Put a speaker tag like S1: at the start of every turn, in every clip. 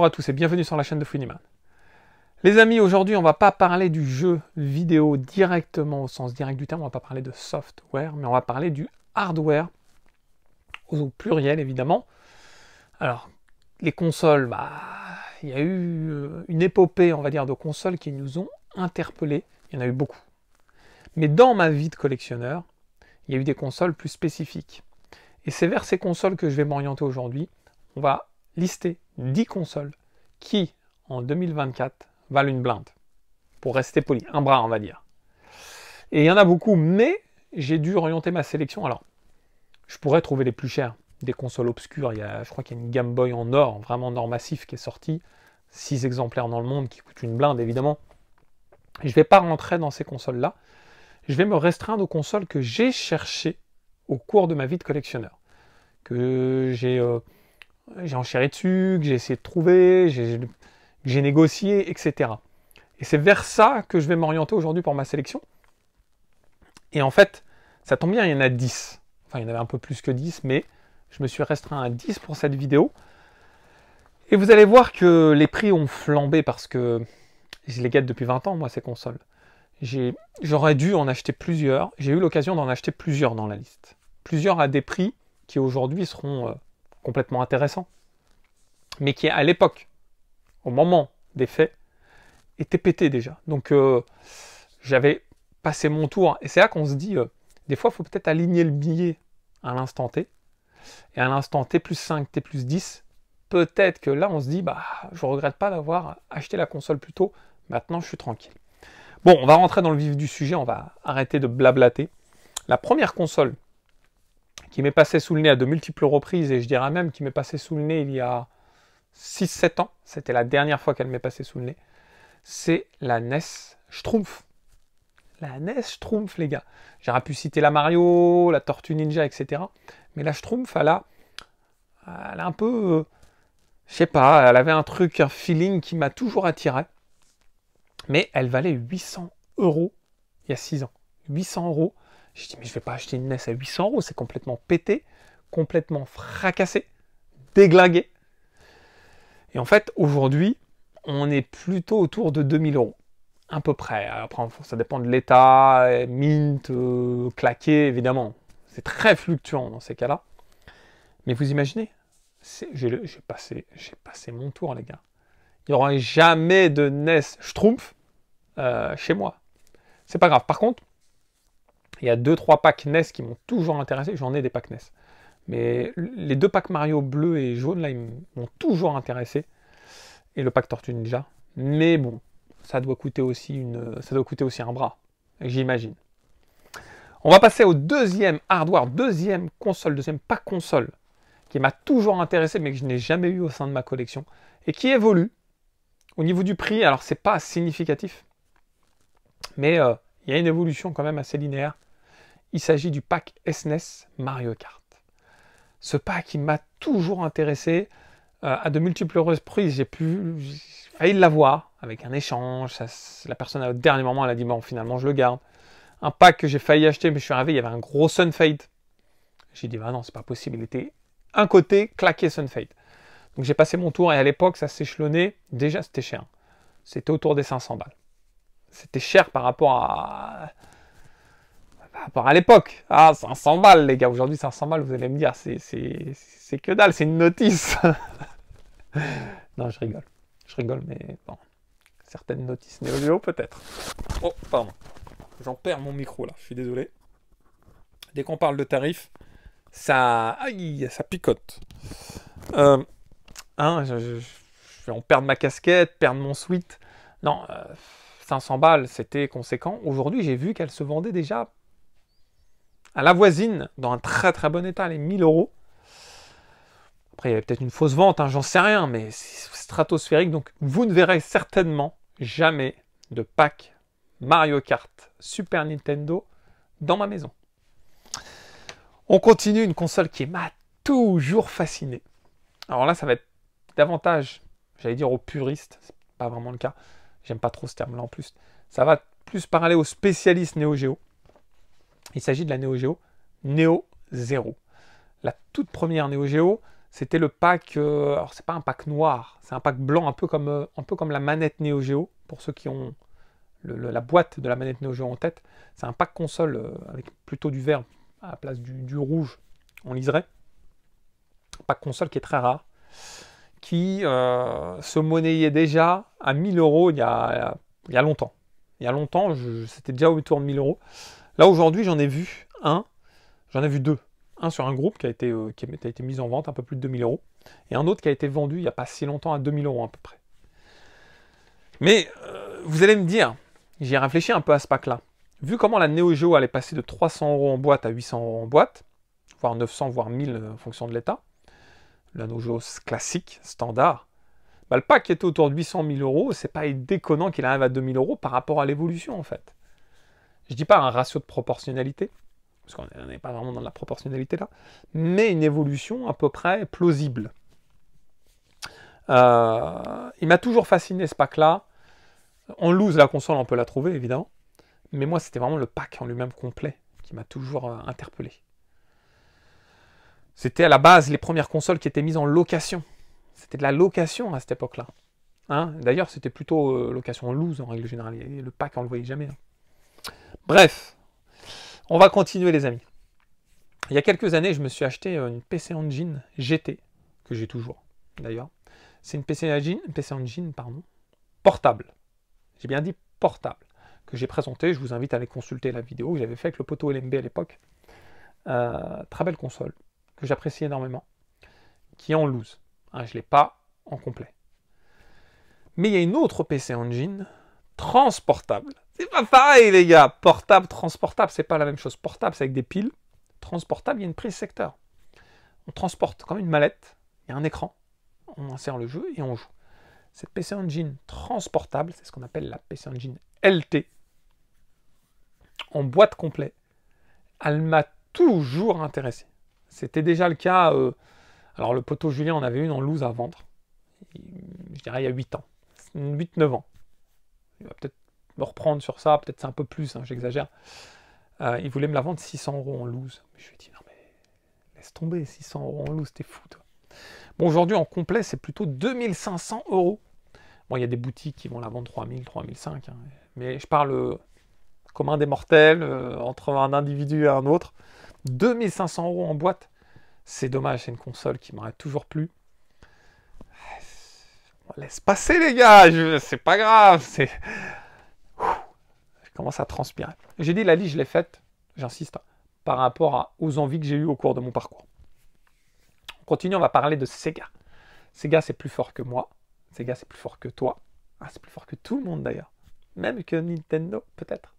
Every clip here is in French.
S1: Bonjour à tous et bienvenue sur la chaîne de Funiman. Les amis, aujourd'hui on va pas parler du jeu vidéo directement au sens direct du terme, on va pas parler de software, mais on va parler du hardware, au pluriel évidemment. Alors, les consoles, bah, il y a eu euh, une épopée, on va dire, de consoles qui nous ont interpellés, il y en a eu beaucoup. Mais dans ma vie de collectionneur, il y a eu des consoles plus spécifiques. Et c'est vers ces consoles que je vais m'orienter aujourd'hui. On va lister 10 consoles qui, en 2024, valent une blinde. Pour rester poli, un bras, on va dire. Et il y en a beaucoup, mais j'ai dû orienter ma sélection. Alors, je pourrais trouver les plus chères, des consoles obscures. Il je crois qu'il y a une Game Boy en or, vraiment en or massif, qui est sortie. 6 exemplaires dans le monde, qui coûte une blinde, évidemment. Je ne vais pas rentrer dans ces consoles-là. Je vais me restreindre aux consoles que j'ai cherchées au cours de ma vie de collectionneur. Que j'ai. Euh, j'ai enchéré dessus, que j'ai essayé de trouver, que j'ai négocié, etc. Et c'est vers ça que je vais m'orienter aujourd'hui pour ma sélection. Et en fait, ça tombe bien, il y en a 10. Enfin, il y en avait un peu plus que 10, mais je me suis restreint à 10 pour cette vidéo. Et vous allez voir que les prix ont flambé parce que je les guette depuis 20 ans, moi, ces consoles. J'aurais dû en acheter plusieurs. J'ai eu l'occasion d'en acheter plusieurs dans la liste. Plusieurs à des prix qui aujourd'hui seront euh, complètement intéressant, mais qui à l'époque, au moment des faits, était pété déjà. Donc euh, j'avais passé mon tour, et c'est là qu'on se dit, euh, des fois, il faut peut-être aligner le billet à l'instant T, et à l'instant T plus 5, T plus 10, peut-être que là, on se dit, bah, je regrette pas d'avoir acheté la console plus tôt, maintenant je suis tranquille. Bon, on va rentrer dans le vif du sujet, on va arrêter de blablater. La première console qui m'est passé sous le nez à de multiples reprises, et je dirais même qui m'est passé sous le nez il y a 6-7 ans, c'était la dernière fois qu'elle m'est passée sous le nez, c'est la NES Schtroumpf. La NES Schtroumpf, les gars. J'aurais pu citer la Mario, la Tortue Ninja, etc. Mais la Schtroumpf, elle a, elle a un peu... je sais pas, elle avait un truc, un feeling qui m'a toujours attiré. Mais elle valait 800 euros il y a 6 ans. 800 euros. J'ai dit, mais je vais pas acheter une NES à 800 euros, c'est complètement pété, complètement fracassé, déglingué. Et en fait, aujourd'hui, on est plutôt autour de 2000 euros, à peu près. Après, ça dépend de l'état, mint, euh, claqué, évidemment. C'est très fluctuant dans ces cas-là. Mais vous imaginez, j'ai passé, mon tour, les gars. Il n'y aura jamais de NES Schtroumpf euh, chez moi. C'est pas grave. Par contre, il y a 2-3 packs NES qui m'ont toujours intéressé, j'en ai des packs NES. Mais les deux packs Mario bleu et jaune, là, ils m'ont toujours intéressé. Et le pack Tortue Ninja. Mais bon, ça doit coûter aussi, un bras, j'imagine. On va passer au deuxième hardware, deuxième console, deuxième pack console, qui m'a toujours intéressé, mais que je n'ai jamais eu au sein de ma collection, et qui évolue. Au niveau du prix, alors c'est pas significatif, mais euh, il y a une évolution quand même assez linéaire il s'agit du pack SNES e Mario Kart. Ce pack, il m'a toujours intéressé. Euh, à de multiples reprises, j'ai pu, failli l'avoir avec un échange. la personne, au dernier moment, elle a dit bon, finalement, je le garde. Un pack que j'ai failli acheter, mais je suis arrivé, il y avait un gros Sunfade. J'ai dit bah non, c'est pas possible. Il était un côté claqué Sunfade. Donc j'ai passé mon tour et à l'époque, ça s'échelonnait. Déjà, c'était cher. C'était autour des 500 balles. C'était cher par rapport à à l'époque. Ah, 500 balles, les gars. Aujourd'hui, 500 balles, vous allez me dire, c'est que dalle, c'est une notice. non, je rigole. Je rigole, mais bon. Certaines notices néo peut-être. Oh, pardon. J'en perds mon micro, là. Je suis désolé. Dès qu'on parle de tarifs, ça... ça picote. Euh, hein, je, on perd ma casquette, perdre mon suite. Non, 500 euh, balles, c'était conséquent. Aujourd'hui, j'ai vu qu'elle se vendait déjà à la voisine, dans un très très bon état, les 1000 euros. Après, il y avait peut-être une fausse vente, hein, j'en sais rien, mais c'est stratosphérique. Donc, vous ne verrez certainement jamais de pack Mario Kart Super Nintendo dans ma maison. On continue une console qui m'a toujours fasciné. Alors là, ça va être davantage, j'allais dire, aux puristes. C'est pas vraiment le cas. J'aime pas trop ce terme-là en plus. Ça va plus parler aux spécialistes Neo Geo. Il s'agit de la Neo Geo Neo Zero. La toute première Neo Geo, c'était le pack. Euh, alors c'est pas un pack noir, c'est un pack blanc, un peu comme, euh, un peu comme la manette Neo Geo pour ceux qui ont la boîte de la manette Neo Geo en tête. C'est un pack console euh, avec plutôt du vert à la place du, rouge. On liserait. Un pack console qui est très rare, qui se monnayait déjà à 1000 euros il y a, il y a longtemps. Il y a longtemps, c'était déjà autour de 1000 euros. Là aujourd'hui, j'en ai vu un, j'en ai vu deux. Un sur un groupe qui a été, euh, qui été mis en vente un peu plus de 2000 euros, et un autre qui a été vendu il n'y a pas si longtemps à 2000 euros à peu près. Mais euh, vous allez me dire, j'ai réfléchi un peu à ce pack-là. Vu comment la Neo Geo allait passer de 300 euros en boîte à 800 euros en boîte, voire 900, voire 1000 euh, en fonction de l'état, la Neo classique, standard, bah, le pack qui était autour de 800 000 euros, c'est pas déconnant qu'il arrive à 2000 euros par rapport à l'évolution en fait je ne dis pas un ratio de proportionnalité, parce qu'on n'est pas vraiment dans la proportionnalité là, mais une évolution à peu près plausible. Euh, il m'a toujours fasciné ce pack-là. On lose la console, on peut la trouver, évidemment. Mais moi, c'était vraiment le pack en lui-même complet qui m'a toujours euh, interpellé. C'était à la base les premières consoles qui étaient mises en location. C'était de la location à cette époque-là. Hein. D'ailleurs, c'était plutôt euh, location en loose en règle générale. Le pack, on ne le voyait jamais. Hein. Bref, on va continuer les amis. Il y a quelques années, je me suis acheté euh, une PC Engine GT, que j'ai toujours d'ailleurs. C'est une PC Engine, PC pardon, portable. J'ai bien dit portable, que j'ai présenté. Je vous invite à aller consulter la vidéo que j'avais faite avec le poteau LMB à l'époque. Euh, très belle console, que j'apprécie énormément, qui est en loose. Hein, je ne l'ai pas en complet. Mais il y a une autre PC Engine transportable c'est pas pareil, les gars. Portable, transportable, c'est pas la même chose. Portable, c'est avec des piles. Transportable, il y a une prise secteur. On transporte comme une mallette. Il y a un écran. On insère le jeu et on joue. Cette PC Engine transportable, c'est ce qu'on appelle la PC Engine LT. En boîte complète, elle m'a toujours intéressé. C'était déjà le cas. Euh, alors, le poteau Julien on avait une en loose à vendre. Je dirais il y a 8 ans. 8-9 ans. Il peut-être me reprendre sur ça, peut-être c'est un peu plus, hein, j'exagère. Euh, il voulait me la vendre 600 euros en loose. Je lui ai dit, non mais laisse tomber, 600 euros en loose, t'es fou toi. Bon, aujourd'hui en complet, c'est plutôt 2500 euros. Bon, il y a des boutiques qui vont la vendre 3000, 3005, hein. mais je parle commun euh, comme un des mortels, euh, entre un individu et un autre. 2500 euros en boîte, c'est dommage, c'est une console qui m'aurait toujours plu. laisse passer les gars, c'est pas grave, c'est commence à transpirer. J'ai dit la liste, je l'ai faite, j'insiste, hein, par rapport aux envies que j'ai eues au cours de mon parcours. On continue, on va parler de Sega. Sega, c'est plus fort que moi. Sega, c'est plus fort que toi. Ah, c'est plus fort que tout le monde d'ailleurs. Même que Nintendo, peut-être.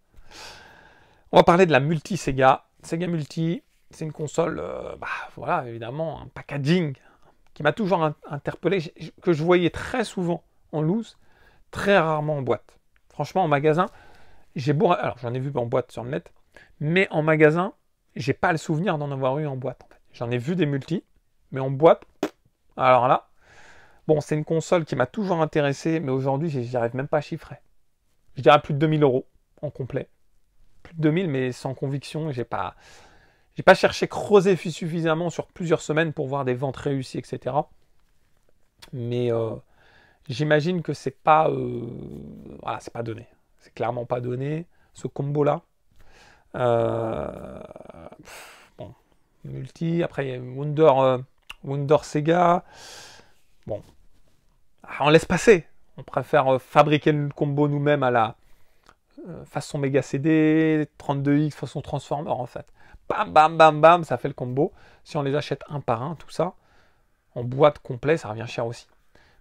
S1: On va parler de la multi Sega. Sega Multi, c'est une console, euh, bah, voilà, évidemment, un packaging qui m'a toujours interpellé, que je voyais très souvent en loose, très rarement en boîte. Franchement, en magasin, j'ai Alors, j'en ai vu en boîte sur le net, mais en magasin, j'ai pas le souvenir d'en avoir eu en boîte. J'en ai vu des multi, mais en boîte, alors là, bon, c'est une console qui m'a toujours intéressé, mais aujourd'hui, j'y arrive même pas à chiffrer. Je dirais plus de 2000 euros en complet. Plus de 2000, mais sans conviction, j'ai pas. J'ai pas cherché creuser suffisamment sur plusieurs semaines pour voir des ventes réussies, etc. Mais euh, j'imagine que c'est pas, euh, voilà, c'est pas donné. C'est clairement pas donné. Ce combo-là. Euh, bon, multi. Après, il y a Wonder, euh, Sega. Bon. Ah, on laisse passer. On préfère euh, fabriquer le combo nous-mêmes à la façon Mega CD, 32X façon Transformer en fait. Bam, bam, bam, bam, ça fait le combo. Si on les achète un par un, tout ça, en boîte complète, ça revient cher aussi.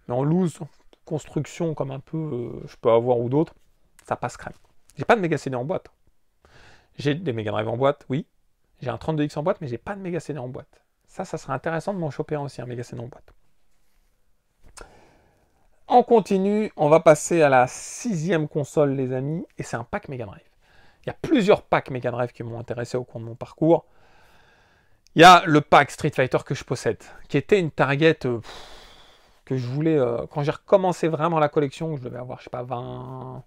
S1: Mais en loose, construction comme un peu je peux avoir ou d'autres, ça passe crème. J'ai pas de méga CD en boîte. J'ai des méga Drive en boîte, oui. J'ai un 32X en boîte, mais j'ai pas de méga CD en boîte. Ça, ça serait intéressant de m'en choper un aussi, un méga CD en boîte. On continue, on va passer à la sixième console, les amis, et c'est un pack Mega Drive. Il y a plusieurs packs Mega Drive qui m'ont intéressé au cours de mon parcours. Il y a le pack Street Fighter que je possède, qui était une target euh, que je voulais, euh, quand j'ai recommencé vraiment la collection, je devais avoir, je sais pas, 20,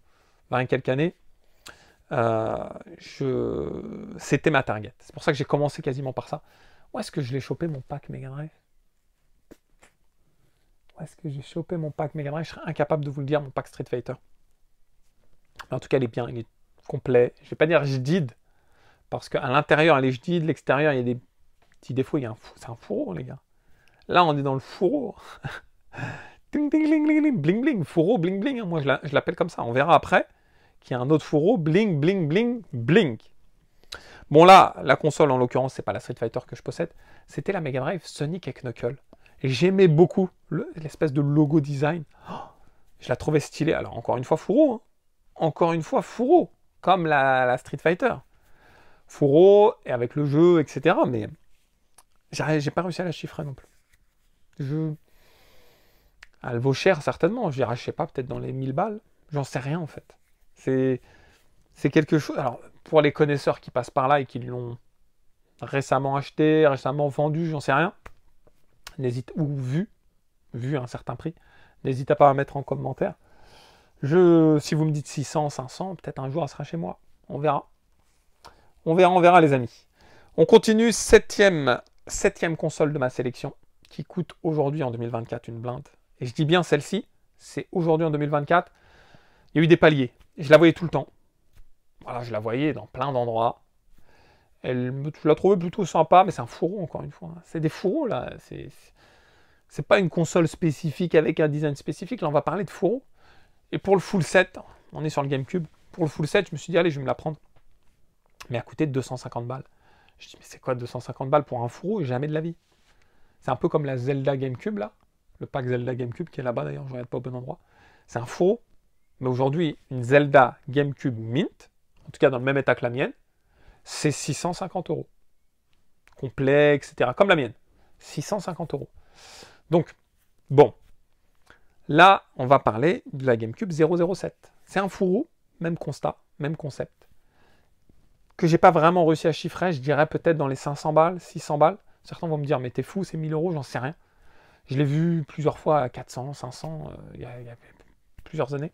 S1: quelques années, euh, je... c'était ma target. C'est pour ça que j'ai commencé quasiment par ça. Où est-ce que je l'ai chopé mon pack Mega Drive Où est-ce que j'ai chopé mon pack Mega Drive Je serais incapable de vous le dire, mon pack Street Fighter. en tout cas, il est bien, il est complet. Je vais pas dire je did parce qu'à l'intérieur, elle est jdid, l'extérieur, il y a des petits défauts. Il y a un fou... C'est un fourreau, les gars. Là, on est dans le fourreau. ding, ding, bling, bling, fourreau, bling, bling. Hein. Moi, je l'appelle comme ça. On verra après qui a un autre fourreau, bling, bling, bling, bling. Bon là, la console en l'occurrence, c'est pas la Street Fighter que je possède, c'était la Mega Drive Sonic et Knuckle. Et j'aimais beaucoup l'espèce de logo design. Oh, je la trouvais stylée. Alors encore une fois, fourreau. Hein. Encore une fois, fourreau. Comme la, Street Fighter. Fourreau, et avec le jeu, etc. Mais j'ai pas réussi à la chiffrer non plus. Je... Elle vaut cher certainement. Je dirais, je pas, peut-être dans les 1000 balles. J'en sais rien en fait. C'est quelque chose. Alors, pour les connaisseurs qui passent par là et qui l'ont récemment acheté, récemment vendu, j'en sais rien, n'hésite ou vu, vu un certain prix, n'hésitez pas à mettre en commentaire. Je, si vous me dites 600, 500, peut-être un jour elle sera chez moi. On verra. On verra, on verra les amis. On continue, septième, septième console de ma sélection, qui coûte aujourd'hui en 2024 une blinde. Et je dis bien celle-ci, c'est aujourd'hui en 2024. Il y a eu des paliers je la voyais tout le temps. Voilà, je la voyais dans plein d'endroits. Elle, je la trouvais plutôt sympa, mais c'est un fourreau encore une fois. C'est des fourreaux là. C'est, c'est pas une console spécifique avec un design spécifique. Là, on va parler de fourreau. Et pour le full set, on est sur le GameCube. Pour le full set, je me suis dit, allez, je vais me la prendre. Mais à coûter 250 balles. Je dis, mais c'est quoi 250 balles pour un fourreau Jamais de la vie. C'est un peu comme la Zelda GameCube là. Le pack Zelda GameCube qui est là-bas d'ailleurs, je ne regarde pas au bon endroit. C'est un fourreau. Mais aujourd'hui, une Zelda GameCube Mint, en tout cas dans le même état que la mienne, c'est 650 euros. Complet, etc. Comme la mienne. 650 euros. Donc, bon. Là, on va parler de la GameCube 007. C'est un fourreau, même constat, même concept. Que j'ai pas vraiment réussi à chiffrer, je dirais peut-être dans les 500 balles, 600 balles. Certains vont me dire, mais t'es fou, c'est 1000 euros, j'en sais rien. Je l'ai vu plusieurs fois à 400, 500, euh, il y, a plusieurs années.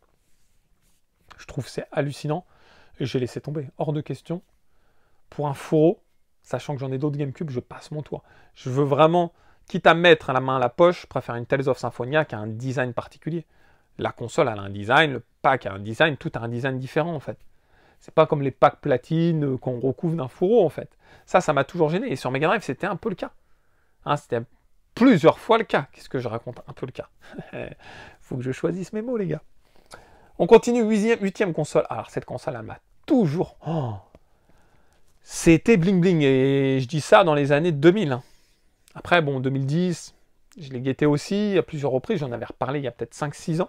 S1: Je trouve c'est hallucinant. Et j'ai laissé tomber. Hors de question. Pour un fourreau, sachant que j'en ai d'autres GameCube, je passe mon tour. Je veux vraiment, quitte à mettre la main à la poche, je préfère une Tales of Symphonia qui a un design particulier. La console a un design, le pack a un design, tout a un design différent en fait. C'est pas comme les packs platine qu'on recouvre d'un fourreau en fait. Ça, ça m'a toujours gêné. Et sur Mega Drive, c'était un peu le cas. Hein, c'était plusieurs fois le cas. Qu'est-ce que je raconte Un peu le cas. Faut que je choisisse mes mots, les gars. On continue, huitième, console. Alors, cette console, elle m'a toujours... Oh, c'était bling bling, et je dis ça dans les années 2000. Hein. Après, bon, 2010, je l'ai guetté aussi à plusieurs reprises. J'en avais reparlé il y a peut-être 5-6 ans.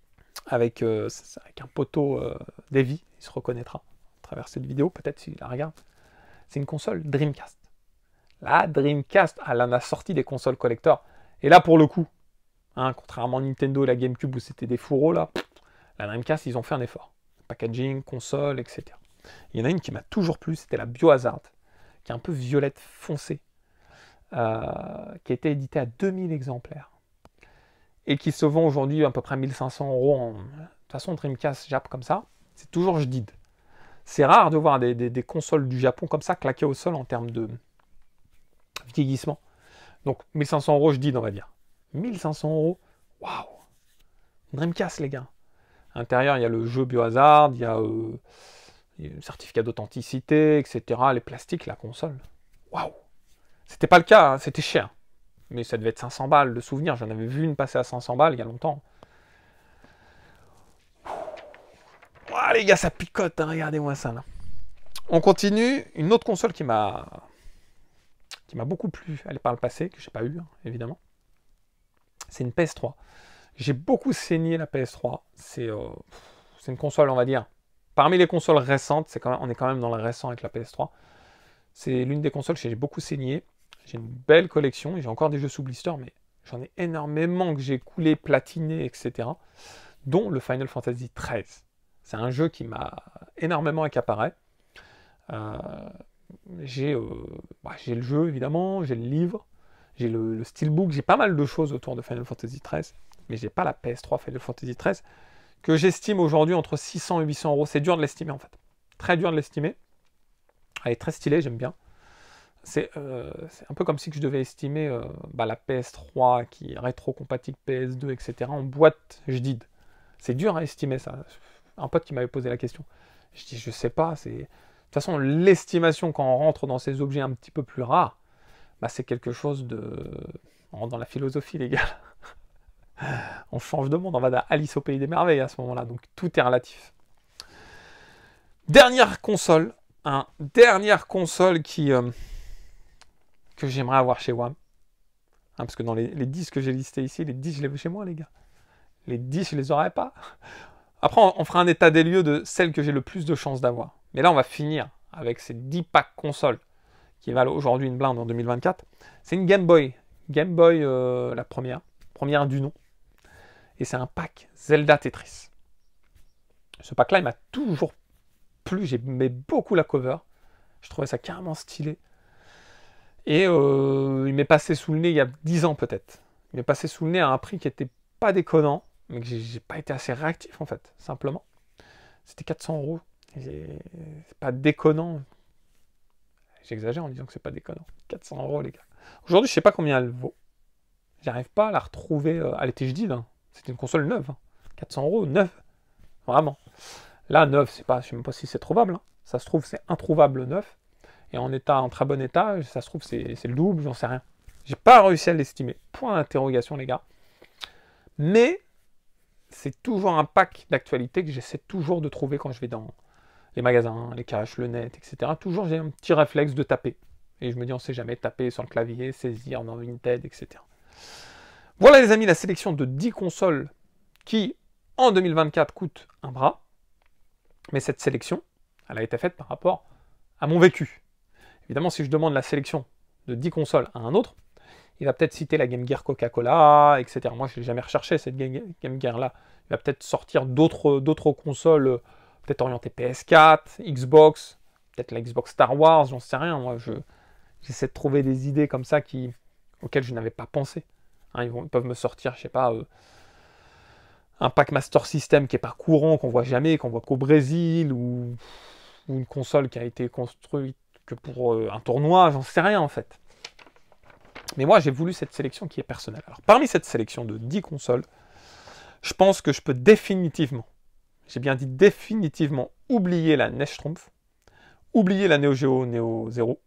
S1: Euh, avec, un poteau euh, il se reconnaîtra à travers cette vidéo, peut-être s'il la regarde. C'est une console Dreamcast. La Dreamcast, elle en a sorti des consoles collector. Et là, pour le coup, hein, contrairement à Nintendo et la GameCube où c'était des fourreaux, là, la Dreamcast, ils ont fait un effort. Packaging, console, etc. Il y en a une qui m'a toujours plu, c'était la Biohazard, qui est un peu violette foncée, euh, qui a été éditée à 2000 exemplaires et qui se vend aujourd'hui à peu près 1500 euros. En... De toute façon, Dreamcast Jap comme ça, c'est toujours je dis. C'est rare de voir des, consoles du Japon comme ça claquer au sol en termes de vieillissement. Donc 1500 euros, je dis, on va dire. 1500 euros, waouh Dreamcast, les gars Intérieur, il y a le jeu biohazard, il y a euh, le certificat d'authenticité, etc. Les plastiques, la console. Waouh C'était pas le cas, hein, c'était cher. Mais ça devait être 500 balles de souvenir. J'en avais vu une passer à 500 balles il y a longtemps. Waouh les gars, ça picote, hein, regardez-moi ça là. On continue. Une autre console qui m'a qui m'a beaucoup plu, elle est par le passé, que j'ai pas eu, hein, évidemment. C'est une PS3. J'ai beaucoup saigné la PS3. Euh, c'est une console, on va dire. Parmi les consoles récentes, on est quand même dans le récent avec la PS3. C'est l'une des consoles que j'ai beaucoup saigné. J'ai une belle collection j'ai encore des jeux sous blister, mais j'en ai énormément que j'ai coulé, platiné, etc. Dont le Final Fantasy XIII. C'est un jeu qui m'a énormément accaparé. Euh, euh, bah, j'ai le jeu évidemment, j'ai le livre, j'ai le, le steelbook, j'ai pas mal de choses autour de Final Fantasy XIII mais j'ai pas la PS3 Final Fantasy XIII, que j'estime aujourd'hui entre 600 et 800 euros. C'est dur de l'estimer en fait. Très dur de l'estimer. Elle est très stylée, j'aime bien. C'est euh, un peu comme si je devais estimer euh, bah, la PS3 qui est rétro-compatible PS2, etc. en boîte, je dis. C'est dur à estimer ça. Un pote qui m'avait posé la question. Je dis, je sais pas. De toute façon, l'estimation quand on rentre dans ces objets un petit peu plus rares, bah, c'est quelque chose de. On rentre dans la philosophie, les gars. On change de monde, on va d'Alice Alice au Pays des Merveilles à ce moment-là, donc tout est relatif. Dernière console, un hein, dernière console qui, euh, que j'aimerais avoir chez WAM. Hein, parce que dans les, 10 que j'ai listés ici, les 10 je les veux chez moi les gars. Les 10 je les aurais pas. Après on, fera un état des lieux de celles que j'ai le plus de chances d'avoir. Mais là on va finir avec ces 10 packs consoles qui valent aujourd'hui une blinde en 2024. C'est une Game Boy. Game Boy euh, la première, première du nom et c'est un pack Zelda Tetris. Ce pack-là, il m'a toujours plu, j'aimais beaucoup la cover, je trouvais ça carrément stylé. Et euh, il m'est passé sous le nez il y a 10 ans peut-être. Il m'est passé sous le nez à un prix qui n'était pas déconnant, mais que j'ai pas été assez réactif en fait, simplement. C'était 400 euros. C'est pas déconnant. J'exagère en disant que c'est pas déconnant. 400 euros les gars. Aujourd'hui, je sais pas combien elle vaut. J'arrive pas à la retrouver. Elle était jeudi c'est une console neuve. 400 hein. euros, neuve. Vraiment. Là, neuve, c'est pas, je ne sais même pas si c'est trouvable. Hein. Ça se trouve, c'est introuvable neuf. Et en état, en très bon état, ça se trouve, c'est le double, j'en sais rien. J'ai pas réussi à l'estimer. Point d'interrogation, les gars. Mais c'est toujours un pack d'actualité que j'essaie toujours de trouver quand je vais dans les magasins, les caches, le net, etc. Toujours j'ai un petit réflexe de taper. Et je me dis, on sait jamais, taper sur le clavier, saisir dans une tête, etc. Voilà les amis la sélection de 10 consoles qui en 2024 coûtent un bras. Mais cette sélection, elle a été faite par rapport à mon vécu. Évidemment, si je demande la sélection de 10 consoles à un autre, il va peut-être citer la Game Gear Coca-Cola, etc. Moi, je ne l'ai jamais recherché, cette Game Gear-là. Il va peut-être sortir d'autres consoles, euh, peut-être orientées PS4, Xbox, peut-être la Xbox Star Wars, j'en sais rien. Moi, j'essaie de trouver des idées comme ça auxquelles je n'avais pas pensé. Hein, ils, peuvent me sortir, je sais pas, euh, un pack Master System qui est pas courant, qu'on voit jamais, qu'on voit qu'au Brésil, ou, une console qui a été construite que pour euh, un tournoi, j'en sais rien en fait. Mais moi, j'ai voulu cette sélection qui est personnelle. Alors, parmi cette sélection de 10 consoles, je pense que je peux définitivement, j'ai bien dit définitivement, oublier la Nechstrumpf, oublier la Neo Geo Neo Zero,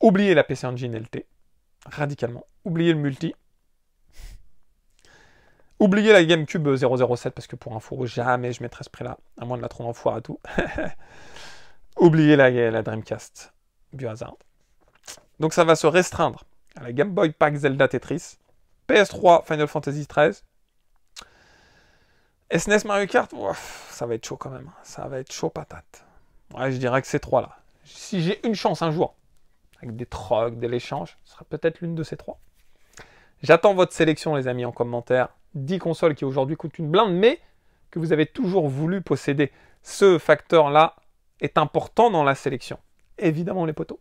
S1: oublier la PC Engine LT, radicalement, oublier le multi, Oubliez la GameCube 007 euh, parce que pour info, jamais je mettrai ce prix-là, à moins de la trouver en foire à tout. Oubliez la, Dreamcast, du hasard. Donc ça va se restreindre à la Game Boy Pack Zelda Tetris, PS3 Final Fantasy XIII, SNES Mario Kart, ça va être chaud quand même, hein. ça va être chaud patate. Ouais, je dirais que ces trois-là. Si j'ai une chance un jour, avec des trocs, des l'échange, ce sera peut-être l'une de ces trois. J'attends votre sélection, les amis, en commentaire. 10 consoles qui aujourd'hui coûtent une blinde, mais que vous avez toujours voulu posséder. Ce facteur-là est important dans la sélection. Évidemment, les poteaux.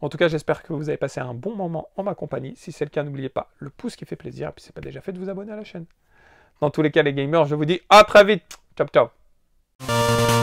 S1: En tout cas, j'espère que vous avez passé un bon moment en ma compagnie. Si c'est le cas, n'oubliez pas le pouce qui fait plaisir. Et puis, c'est pas déjà fait de vous abonner à la chaîne. Dans tous les cas, les gamers, je vous dis à très vite. Ciao, ciao.